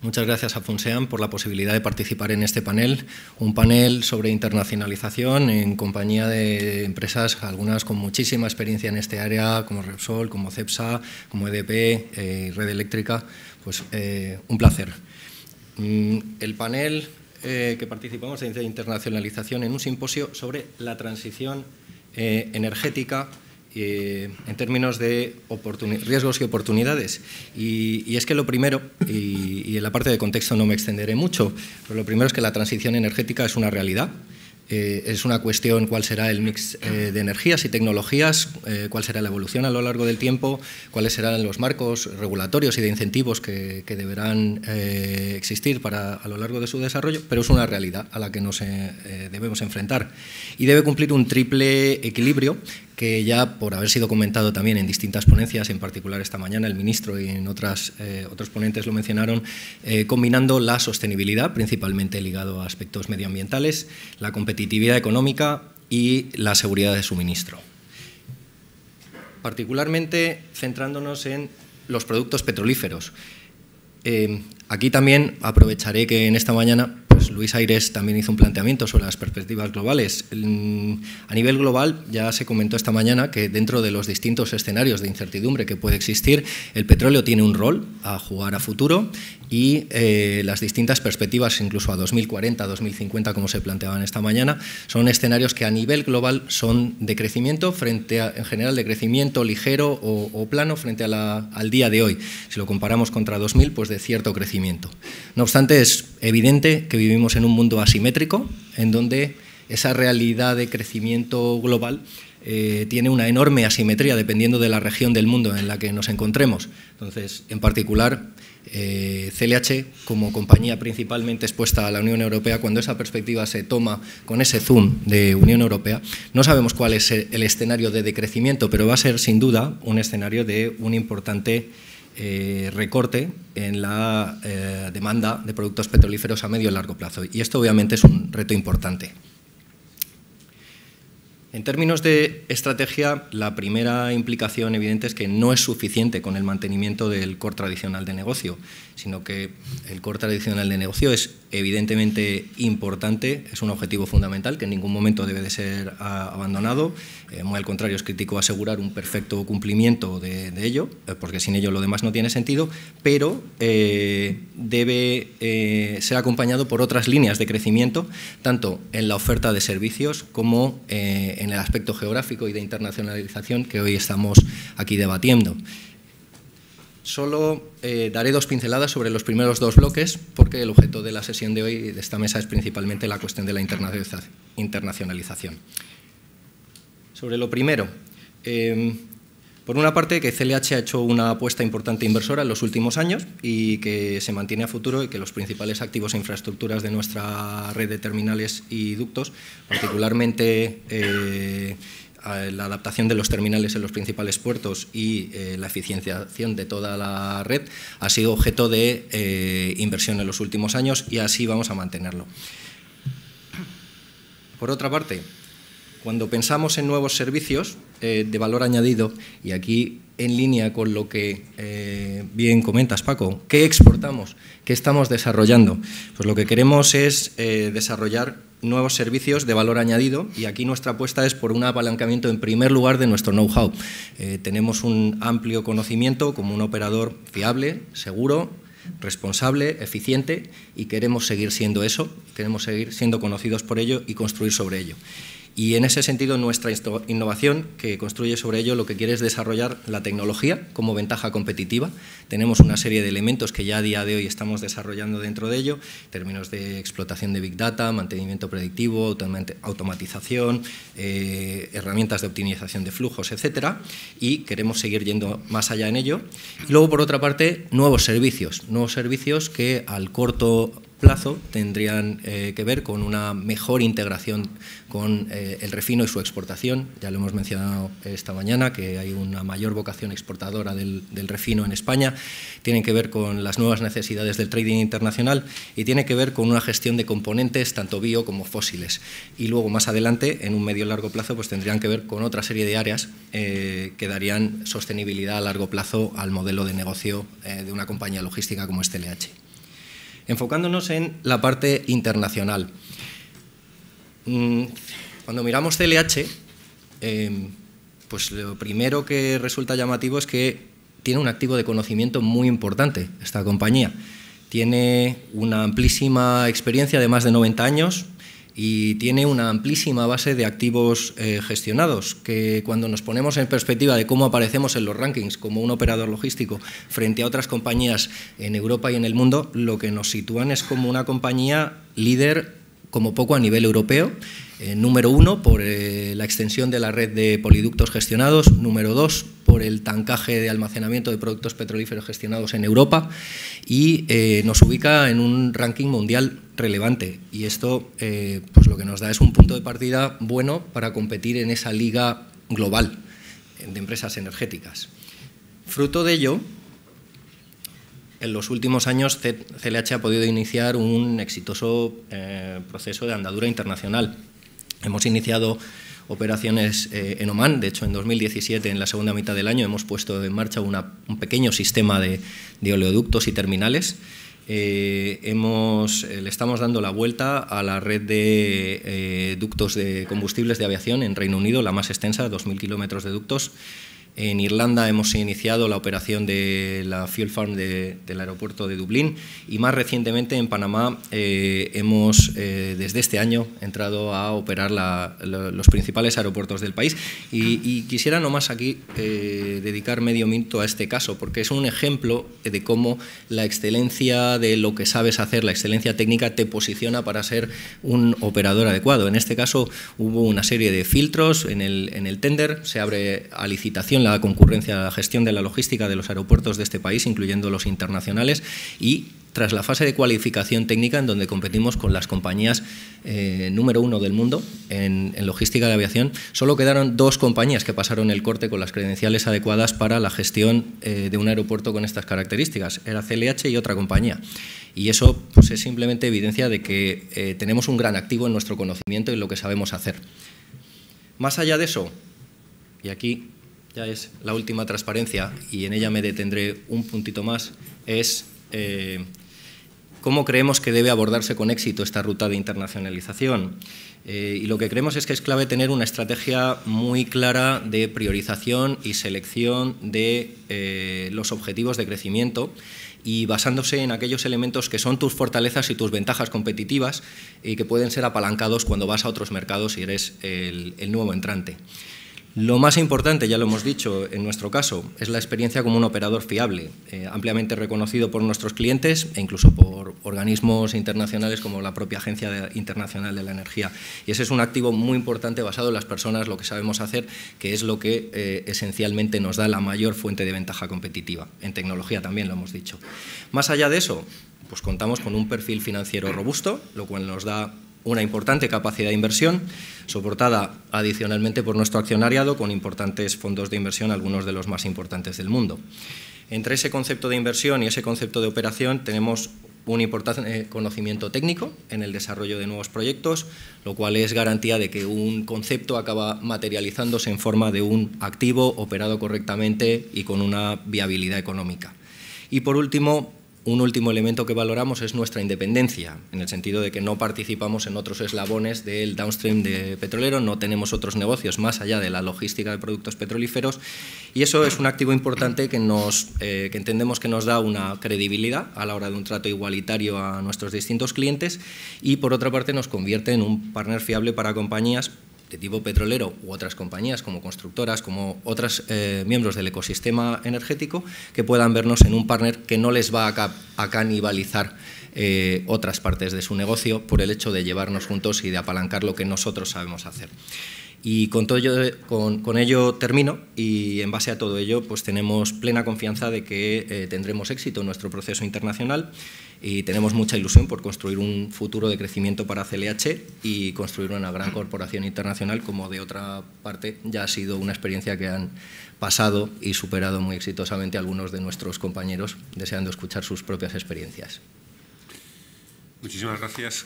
Muchas gracias a Funsean por la posibilidad de participar en este panel, un panel sobre internacionalización en compañía de empresas, algunas con muchísima experiencia en este área, como Repsol, como CEPSA, como EDP, eh, Red Eléctrica. Pues eh, un placer. Mm, el panel eh, que participamos de internacionalización en un simposio sobre la transición energética eh, en términos de riesgos y oportunidades. Y, es que lo primero, y, en la parte de contexto no me extenderé mucho, pero lo primero es que la transición energética es una realidad. Eh, es una cuestión cuál será el mix eh, de energías y tecnologías, cuál será la evolución a lo largo del tiempo, cuáles serán los marcos regulatorios y de incentivos que, deberán existir para, a lo largo de su desarrollo, pero es una realidad a la que nos debemos enfrentar. Y debe cumplir un triple equilibrio que ya por haber sido comentado también en distintas ponencias, en particular esta mañana el ministro y en otras, eh, otros ponentes lo mencionaron, eh, combinando la sostenibilidad, principalmente ligado a aspectos medioambientales, la competitividad económica y la seguridad de suministro. Particularmente centrándonos en los productos petrolíferos. Eh, aquí también aprovecharé que en esta mañana pues Luis Aires también hizo un planteamiento sobre las perspectivas globales. Mm, a nivel global, ya se comentó esta mañana que dentro de los distintos escenarios de incertidumbre que puede existir, el petróleo tiene un rol a jugar a futuro y eh, las distintas perspectivas, incluso a 2040, 2050, como se planteaban esta mañana, son escenarios que a nivel global son de crecimiento frente en general, de crecimiento ligero o, plano frente al día de hoy. Si lo comparamos contra 2000, pues de cierto crecimiento. No obstante, es evidente que vivimos vivimos en un mundo asimétrico, en donde esa realidad de crecimiento global eh, tiene una enorme asimetría dependiendo de la región del mundo en la que nos encontremos. Entonces, en particular, CLH eh, como compañía principalmente expuesta a la Unión Europea, cuando esa perspectiva se toma con ese zoom de Unión Europea, no sabemos cuál es el escenario de decrecimiento, pero va a ser sin duda un escenario de un importante eh, recorte en la eh, demanda de productos petrolíferos a medio y largo plazo. Y esto obviamente es un reto importante. En términos de estrategia, la primera implicación evidente es que no es suficiente con el mantenimiento del core tradicional de negocio, sino que el core tradicional de negocio es evidentemente importante, es un objetivo fundamental que en ningún momento debe de ser ah, abandonado, eh, muy al contrario es crítico asegurar un perfecto cumplimiento de, ello, eh, porque sin ello lo demás no tiene sentido, pero eh, debe ser acompañado por otras líneas de crecimiento, tanto en la oferta de servicios como en el aspecto geográfico y de internacionalización que hoy estamos aquí debatiendo. Solo eh, daré dos pinceladas sobre los primeros dos bloques, porque el objeto de la sesión de hoy de esta mesa es principalmente la cuestión de la internacionalización. Sobre lo primero, eh, por una parte, que CLH ha hecho una apuesta importante inversora en los últimos años y que se mantiene a futuro y que los principales activos e infraestructuras de nuestra red de terminales y ductos, particularmente eh, la adaptación de los terminales en los principales puertos y eh, la eficienciación de toda la red, ha sido objeto de eh, inversión en los últimos años y así vamos a mantenerlo. Por otra parte, cuando pensamos en nuevos servicios eh, de valor añadido, y aquí en línea con lo que eh, bien comentas, Paco, ¿qué exportamos? ¿Qué estamos desarrollando? Pues lo que queremos es eh, desarrollar nuevos servicios de valor añadido y aquí nuestra apuesta es por un apalancamiento en primer lugar de nuestro know-how. tenemos un amplio conocimiento como un operador fiable, seguro, responsable, eficiente y queremos seguir siendo eso, queremos seguir siendo conocidos por ello y construir sobre ello. Y en ese sentido, nuestra innovación, que construye sobre ello, lo que quiere es desarrollar la tecnología como ventaja competitiva. Tenemos una serie de elementos que ya a día de hoy estamos desarrollando dentro de ello, términos de explotación de Big Data, mantenimiento predictivo, automatización, eh, herramientas de optimización de flujos, etc. y queremos seguir yendo más allá en ello. Y luego, por otra parte, nuevos servicios, nuevos servicios que al corto plazo tendrían eh, que ver con una mejor integración con eh, el refino y su exportación. Ya lo hemos mencionado esta mañana, que hay una mayor vocación exportadora del, refino en España. Tienen que ver con las nuevas necesidades del trading internacional y tiene que ver con una gestión de componentes tanto bio como fósiles. Y luego, más adelante, en un medio largo plazo, pues tendrían que ver con otra serie de áreas eh, que darían sostenibilidad a largo plazo al modelo de negocio de una compañía logística como es TLH enfocándonos en la parte internacional. Mm, cuando miramos CLH, em, pues lo primero que resulta llamativo es que tiene un activo de conocimiento muy importante esta compañía. Tiene una amplísima experiencia de más de 90 años, y tiene una amplísima base de activos eh, gestionados, que cuando nos ponemos en perspectiva de cómo aparecemos en los rankings como un operador logístico frente a otras compañías en Europa y en el mundo, lo que nos sitúan es como una compañía líder como poco a nivel europeo. Eh, número uno, por eh, la extensión de la red de poliductos gestionados. Número dos, por el tancaje de almacenamiento de productos petrolíferos gestionados en Europa. Y nos ubica en un ranking mundial relevante. Y esto eh, pues lo que nos da es un punto de partida bueno para competir en esa liga global eh, de empresas energéticas. Fruto de ello, en los últimos años CLH ha podido iniciar un exitoso eh, proceso de andadura internacional. Hemos iniciado operaciones en Oman, de hecho en 2017, en la segunda mitad del año, hemos puesto en marcha un pequeño sistema de, de oleoductos y terminales eh, hemos, eh, le estamos dando la vuelta a la red de eh, ductos de combustibles de aviación en Reino Unido, la más extensa, 2.000 kilómetros de ductos. En Irlanda hemos iniciado la operación de la Fuel Farm del aeropuerto de Dublín y más recientemente en Panamá eh, hemos eh, desde este año entrado a operar los principales aeropuertos del país y, y quisiera nomás aquí eh, dedicar medio minuto a este caso porque es un ejemplo de cómo la excelencia de lo que sabes hacer, la excelencia técnica te posiciona para ser un operador adecuado. En este caso hubo una serie de filtros en el, en el tender, se abre a licitación la concurrencia, la gestión de la logística de los aeropuertos de este país, incluyendo los internacionales, y tras la fase de cualificación técnica en donde competimos con las compañías eh, número uno del mundo en, logística de aviación, solo quedaron dos compañías que pasaron el corte con las credenciales adecuadas para la gestión eh, de un aeropuerto con estas características. Era CLH y otra compañía. Y eso pues, es simplemente evidencia de que eh, tenemos un gran activo en nuestro conocimiento y en lo que sabemos hacer. Más allá de eso, y aquí ya es la última transparencia y en ella me detendré un puntito más, es eh, cómo creemos que debe abordarse con éxito esta ruta de internacionalización. Eh, y lo que creemos es que es clave tener una estrategia muy clara de priorización y selección de eh, los objetivos de crecimiento y basándose en aquellos elementos que son tus fortalezas y tus ventajas competitivas y que pueden ser apalancados cuando vas a otros mercados y eres el nuevo entrante. Lo más importante, ya lo hemos dicho en nuestro caso, es la experiencia como un operador fiable, eh, ampliamente reconocido por nuestros clientes e incluso por organismos internacionales como la propia Agencia Internacional de la Energía. Y ese es un activo muy importante basado en las personas, lo que sabemos hacer, que es lo que eh, esencialmente nos da la mayor fuente de ventaja competitiva. En tecnología también lo hemos dicho. Más allá de eso, pues contamos con un perfil financiero robusto, lo cual nos da una importante capacidad de inversión, soportada adicionalmente por nuestro accionariado con importantes fondos de inversión, algunos de los más importantes del mundo. Entre ese concepto de inversión y ese concepto de operación tenemos un importante eh, conocimiento técnico en el desarrollo de nuevos proyectos, lo cual es garantía de que un concepto acaba materializándose en forma de un activo operado correctamente y con una viabilidad económica. Y por último, un último elemento que valoramos es nuestra independencia, en el sentido de que no participamos en otros eslabones del downstream de petrolero, no tenemos otros negocios más allá de la logística de productos petrolíferos y eso es un activo importante que, eh, que entendemos que nos da una credibilidad a la hora de un trato igualitario a nuestros distintos clientes y por otra parte nos convierte en un partner fiable para compañías de tipo petrolero u otras compañías como constructoras, como otros eh, miembros del ecosistema energético, que puedan vernos en un partner que no les va a, canibalizar eh, otras partes de su negocio por el hecho de llevarnos juntos y de apalancar lo que nosotros sabemos hacer. Y con, todo ello, con, ello termino y en base a todo ello pues tenemos plena confianza de que eh, tendremos éxito en nuestro proceso internacional y tenemos mucha ilusión por construir un futuro de crecimiento para CLH y construir una gran corporación internacional como de otra parte ya ha sido una experiencia que han pasado y superado muy exitosamente algunos de nuestros compañeros deseando escuchar sus propias experiencias. Muchísimas gracias,